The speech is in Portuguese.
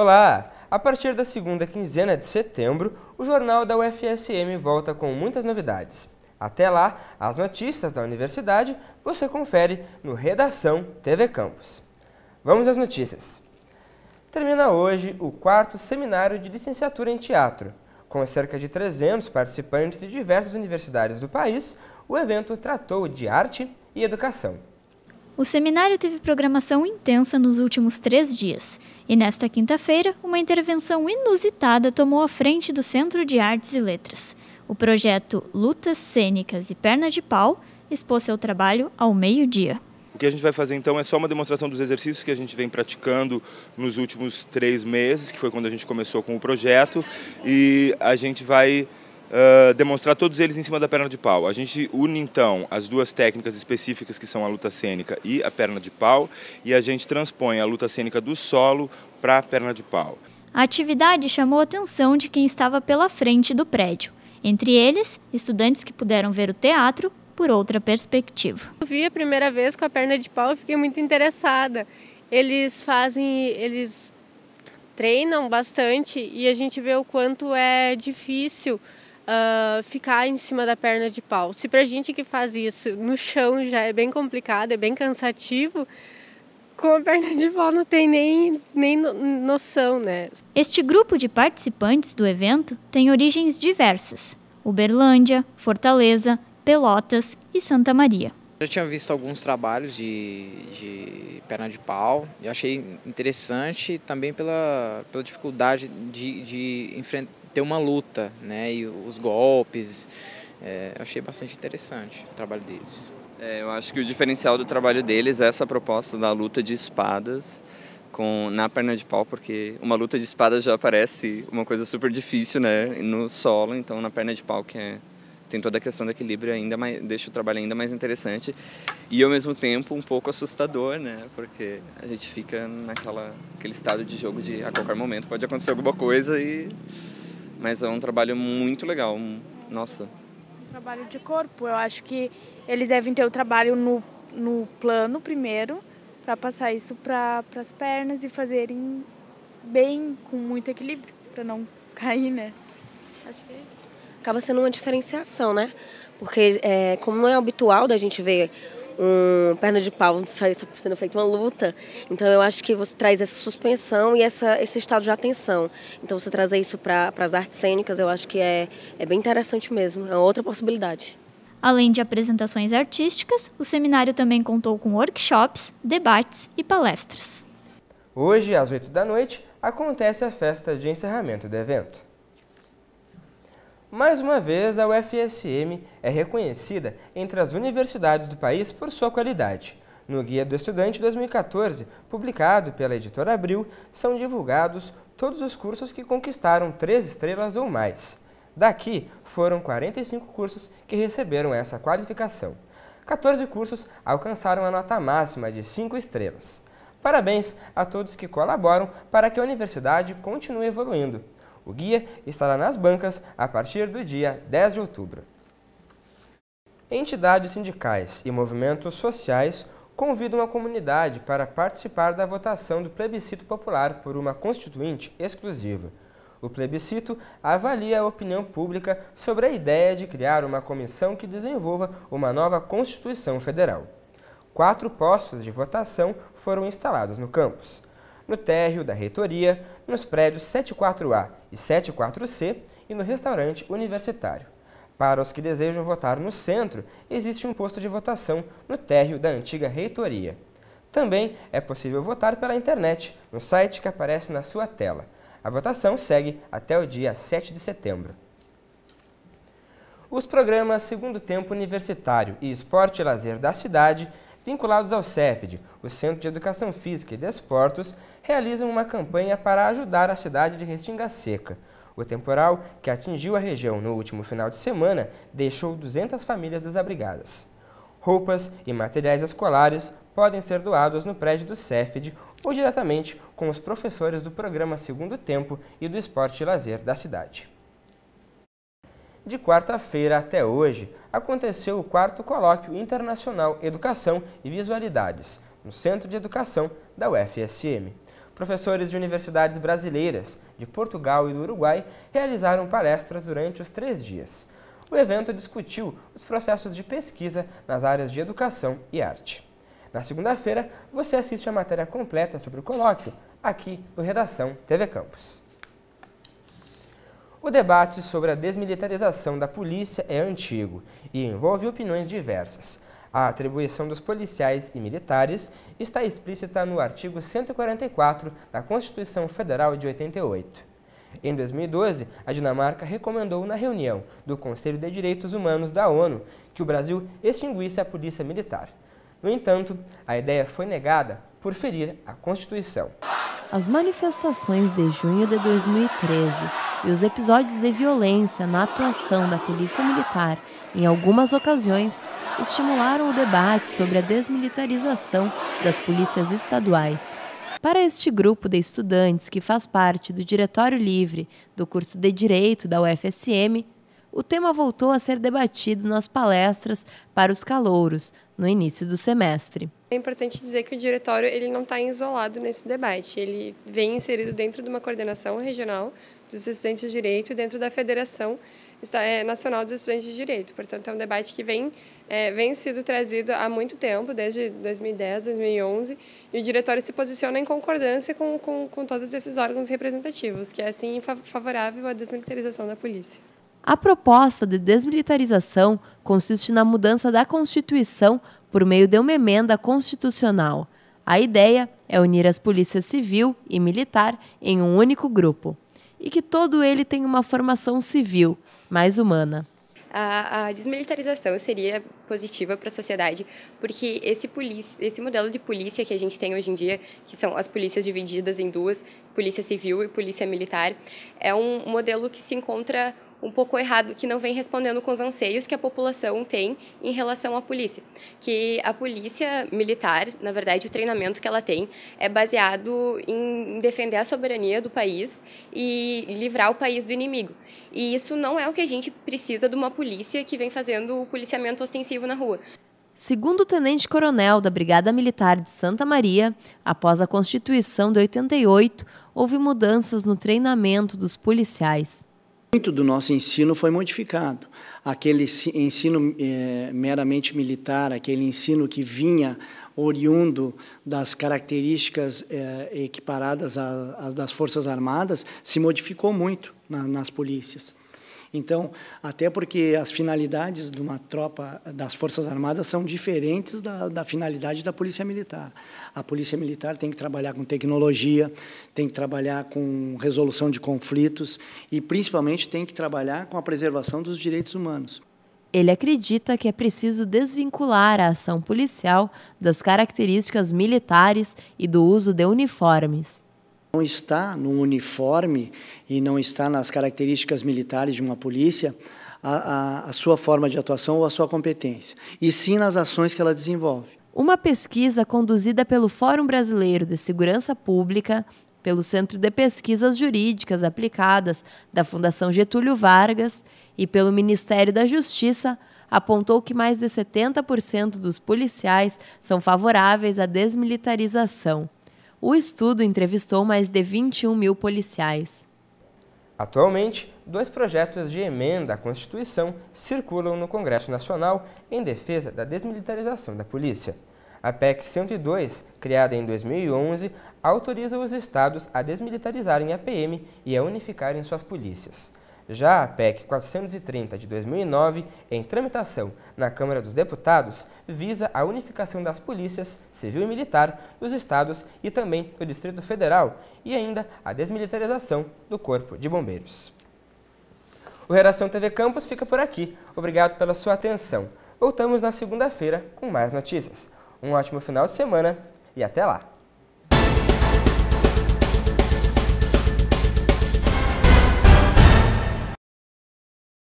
Olá! A partir da segunda quinzena de setembro, o Jornal da UFSM volta com muitas novidades. Até lá, as notícias da universidade você confere no Redação TV Campus. Vamos às notícias. Termina hoje o quarto seminário de licenciatura em teatro. Com cerca de 300 participantes de diversas universidades do país, o evento tratou de arte e educação. O seminário teve programação intensa nos últimos três dias, e nesta quinta-feira, uma intervenção inusitada tomou a frente do Centro de Artes e Letras. O projeto Lutas Cênicas e Perna de Pau expôs seu trabalho ao meio-dia. O que a gente vai fazer então é só uma demonstração dos exercícios que a gente vem praticando nos últimos três meses, que foi quando a gente começou com o projeto, e a gente vai uh, demonstrar todos eles em cima da perna de pau. A gente une então as duas técnicas específicas que são a luta cênica e a perna de pau e a gente transpõe a luta cênica do solo para a perna de pau. A atividade chamou a atenção de quem estava pela frente do prédio. Entre eles, estudantes que puderam ver o teatro por outra perspectiva. Eu vi a primeira vez com a perna de pau e fiquei muito interessada. Eles fazem, eles treinam bastante e a gente vê o quanto é difícil uh, ficar em cima da perna de pau. Se pra gente que faz isso no chão já é bem complicado, é bem cansativo, com a perna de pau não tem nem, nem noção, né? Este grupo de participantes do evento tem origens diversas: Uberlândia, Fortaleza, Pelotas e Santa Maria. Já tinha visto alguns trabalhos de, de perna de pau e achei interessante também pela, pela dificuldade de, de enfrentar ter uma luta, né? E os golpes. É, eu achei bastante interessante o trabalho deles. É, eu acho que o diferencial do trabalho deles é essa proposta da luta de espadas com na perna de pau, porque uma luta de espadas já parece uma coisa super difícil, né? No solo, então na perna de pau que é tem toda a questão do equilíbrio ainda mais deixa o trabalho ainda mais interessante e ao mesmo tempo um pouco assustador né porque a gente fica naquela aquele estado de jogo de a qualquer momento pode acontecer alguma coisa e mas é um trabalho muito legal, nossa. Um trabalho de corpo, eu acho que eles devem ter o trabalho no, no plano primeiro, para passar isso para as pernas e fazerem bem, com muito equilíbrio, para não cair, né? Acho que é isso. Acaba sendo uma diferenciação, né? Porque é, como não é habitual da gente ver um perna de pau sendo feita uma luta. Então eu acho que você traz essa suspensão e essa, esse estado de atenção. Então você trazer isso para as artes cênicas, eu acho que é, é bem interessante mesmo, é outra possibilidade. Além de apresentações artísticas, o seminário também contou com workshops, debates e palestras. Hoje, às 8 da noite, acontece a festa de encerramento do evento. Mais uma vez, a UFSM é reconhecida entre as universidades do país por sua qualidade. No Guia do Estudante 2014, publicado pela editora Abril, são divulgados todos os cursos que conquistaram três estrelas ou mais. Daqui, foram 45 cursos que receberam essa qualificação. 14 cursos alcançaram a nota máxima de 5 estrelas. Parabéns a todos que colaboram para que a universidade continue evoluindo. O guia estará nas bancas a partir do dia 10 de outubro. Entidades sindicais e movimentos sociais convidam a comunidade para participar da votação do plebiscito popular por uma constituinte exclusiva. O plebiscito avalia a opinião pública sobre a ideia de criar uma comissão que desenvolva uma nova Constituição Federal. Quatro postos de votação foram instalados no campus no térreo da reitoria, nos prédios 74A e 74C e no restaurante universitário. Para os que desejam votar no centro, existe um posto de votação no térreo da antiga reitoria. Também é possível votar pela internet, no site que aparece na sua tela. A votação segue até o dia 7 de setembro. Os programas Segundo Tempo Universitário e Esporte e Lazer da Cidade vinculados ao CEFED, o Centro de Educação Física e Desportos, realizam uma campanha para ajudar a cidade de Restinga Seca. O temporal, que atingiu a região no último final de semana, deixou 200 famílias desabrigadas. Roupas e materiais escolares podem ser doados no prédio do CEFED ou diretamente com os professores do programa Segundo Tempo e do Esporte e Lazer da cidade. De quarta-feira até hoje, aconteceu o quarto Colóquio Internacional Educação e Visualidades, no Centro de Educação da UFSM. Professores de universidades brasileiras, de Portugal e do Uruguai, realizaram palestras durante os três dias. O evento discutiu os processos de pesquisa nas áreas de educação e arte. Na segunda-feira, você assiste a matéria completa sobre o colóquio, aqui no Redação TV Campus. O debate sobre a desmilitarização da polícia é antigo e envolve opiniões diversas. A atribuição dos policiais e militares está explícita no artigo 144 da Constituição Federal de 88. Em 2012, a Dinamarca recomendou na reunião do Conselho de Direitos Humanos da ONU que o Brasil extinguisse a polícia militar. No entanto, a ideia foi negada por ferir a Constituição. As manifestações de junho de 2013 e os episódios de violência na atuação da polícia militar, em algumas ocasiões, estimularam o debate sobre a desmilitarização das polícias estaduais. Para este grupo de estudantes que faz parte do Diretório Livre do curso de Direito da UFSM, o tema voltou a ser debatido nas palestras para os calouros no início do semestre. É importante dizer que o diretório ele não está isolado nesse debate, ele vem inserido dentro de uma coordenação regional dos estudantes de direito dentro da Federação é, Nacional dos Estudantes de Direito. Portanto, é um debate que vem, é, vem sido trazido há muito tempo, desde 2010, 2011, e o diretório se posiciona em concordância com, com, com todos esses órgãos representativos, que é, assim, favorável à desmilitarização da polícia. A proposta de desmilitarização consiste na mudança da Constituição por meio de uma emenda constitucional. A ideia é unir as polícias civil e militar em um único grupo e que todo ele tenha uma formação civil, mais humana. A, a desmilitarização seria positiva para a sociedade, porque esse, polícia, esse modelo de polícia que a gente tem hoje em dia, que são as polícias divididas em duas, polícia civil e polícia militar, é um modelo que se encontra um pouco errado, que não vem respondendo com os anseios que a população tem em relação à polícia. Que a polícia militar, na verdade, o treinamento que ela tem é baseado em defender a soberania do país e livrar o país do inimigo. E isso não é o que a gente precisa de uma polícia que vem fazendo o policiamento ostensivo na rua. Segundo o tenente-coronel da Brigada Militar de Santa Maria, após a Constituição de 88, houve mudanças no treinamento dos policiais. Muito do nosso ensino foi modificado. Aquele ensino é, meramente militar, aquele ensino que vinha oriundo das características é, equiparadas às das Forças Armadas, se modificou muito na, nas polícias. Então, até porque as finalidades de uma tropa das Forças Armadas são diferentes da, da finalidade da Polícia Militar. A Polícia Militar tem que trabalhar com tecnologia, tem que trabalhar com resolução de conflitos e, principalmente, tem que trabalhar com a preservação dos direitos humanos. Ele acredita que é preciso desvincular a ação policial das características militares e do uso de uniformes não está no uniforme e não está nas características militares de uma polícia a, a, a sua forma de atuação ou a sua competência, e sim nas ações que ela desenvolve. Uma pesquisa conduzida pelo Fórum Brasileiro de Segurança Pública, pelo Centro de Pesquisas Jurídicas Aplicadas da Fundação Getúlio Vargas e pelo Ministério da Justiça apontou que mais de 70% dos policiais são favoráveis à desmilitarização. O estudo entrevistou mais de 21 mil policiais. Atualmente, dois projetos de emenda à Constituição circulam no Congresso Nacional em defesa da desmilitarização da polícia. A PEC 102, criada em 2011, autoriza os estados a desmilitarizarem a PM e a unificarem suas polícias. Já a PEC 430 de 2009, em tramitação na Câmara dos Deputados, visa a unificação das polícias civil e militar dos estados e também do Distrito Federal e ainda a desmilitarização do Corpo de Bombeiros. O Redação TV Campus fica por aqui. Obrigado pela sua atenção. Voltamos na segunda-feira com mais notícias. Um ótimo final de semana e até lá!